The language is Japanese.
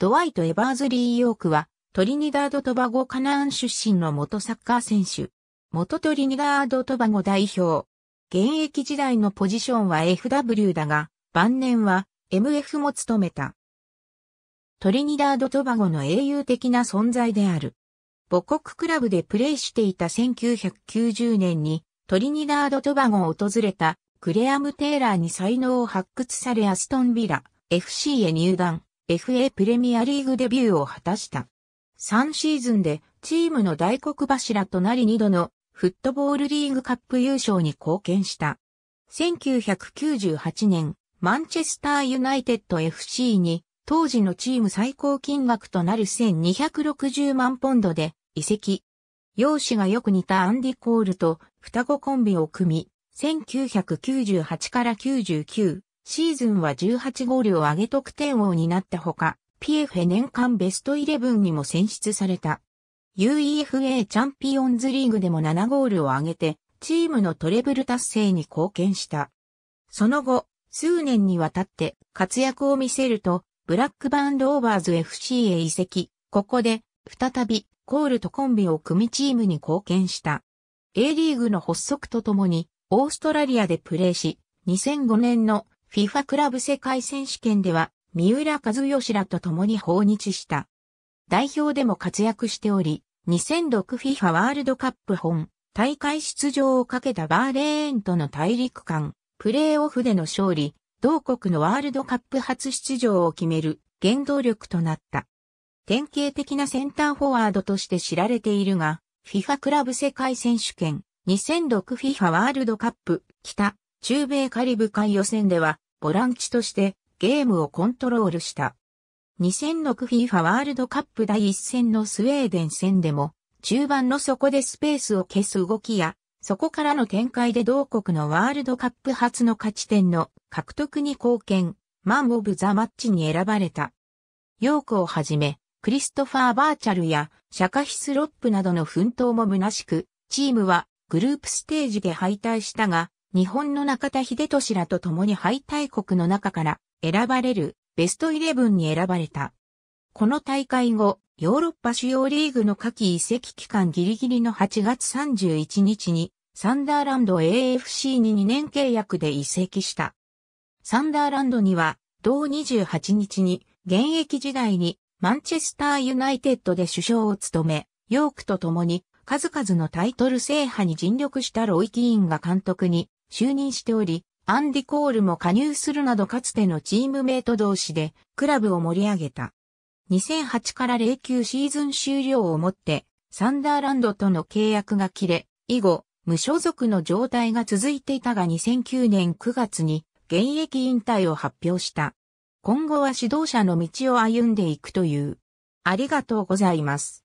ドワイト・エバーズリー・ヨークは、トリニダード・トバゴ・カナーン出身の元サッカー選手。元トリニダード・トバゴ代表。現役時代のポジションは FW だが、晩年は MF も務めた。トリニダード・トバゴの英雄的な存在である。母国クラブでプレーしていた1990年にトリニダード・トバゴを訪れたクレアム・テーラーに才能を発掘されアストンビラ FC へ入団。FA プレミアリーグデビューを果たした。3シーズンでチームの大黒柱となり2度のフットボールリーグカップ優勝に貢献した。1998年、マンチェスターユナイテッド FC に当時のチーム最高金額となる1260万ポンドで移籍。容姿がよく似たアンディ・コールと双子コンビを組み、1998から99シーズンは18ゴールを上げ得点王になったほか、PF 年間ベストイレブンにも選出された。UEFA チャンピオンズリーグでも7ゴールを上げて、チームのトレブル達成に貢献した。その後、数年にわたって活躍を見せると、ブラックバンドオーバーズ FC へ移籍。ここで、再び、コールとコンビを組みチームに貢献した。A リーグの発足とともに、オーストラリアでプレーし、2005年の FIFA クラブ世界選手権では、三浦和義らと共に訪日した。代表でも活躍しており、2006FIFA ワールドカップ本、大会出場をかけたバーレーンとの大陸間、プレーオフでの勝利、同国のワールドカップ初出場を決める原動力となった。典型的なセンターフォワードとして知られているが、FIFA クラブ世界選手権、2006FIFA ワールドカップ、北中米カリブ海予選では、ボランチとしてゲームをコントロールした。2006FIFA ワールドカップ第1戦のスウェーデン戦でも、中盤の底でスペースを消す動きや、そこからの展開で同国のワールドカップ初の勝ち点の獲得に貢献、マン・オブ・ザ・マッチに選ばれた。ヨークをはじめ、クリストファー・バーチャルやシャカヒス・ロップなどの奮闘も虚しく、チームはグループステージで敗退したが、日本の中田秀俊らと共に敗退国の中から選ばれるベストイレブンに選ばれた。この大会後、ヨーロッパ主要リーグの夏季移籍期間ギリギリの8月31日にサンダーランド AFC に2年契約で移籍した。サンダーランドには同28日に現役時代にマンチェスターユナイテッドで首相を務め、ヨークと共に数々のタイトル制覇に尽力したロイ・キーンが監督に就任しており、アンディ・コールも加入するなどかつてのチームメイト同士でクラブを盛り上げた。2008から09シーズン終了をもって、サンダーランドとの契約が切れ、以後、無所属の状態が続いていたが2009年9月に現役引退を発表した。今後は指導者の道を歩んでいくという。ありがとうございます。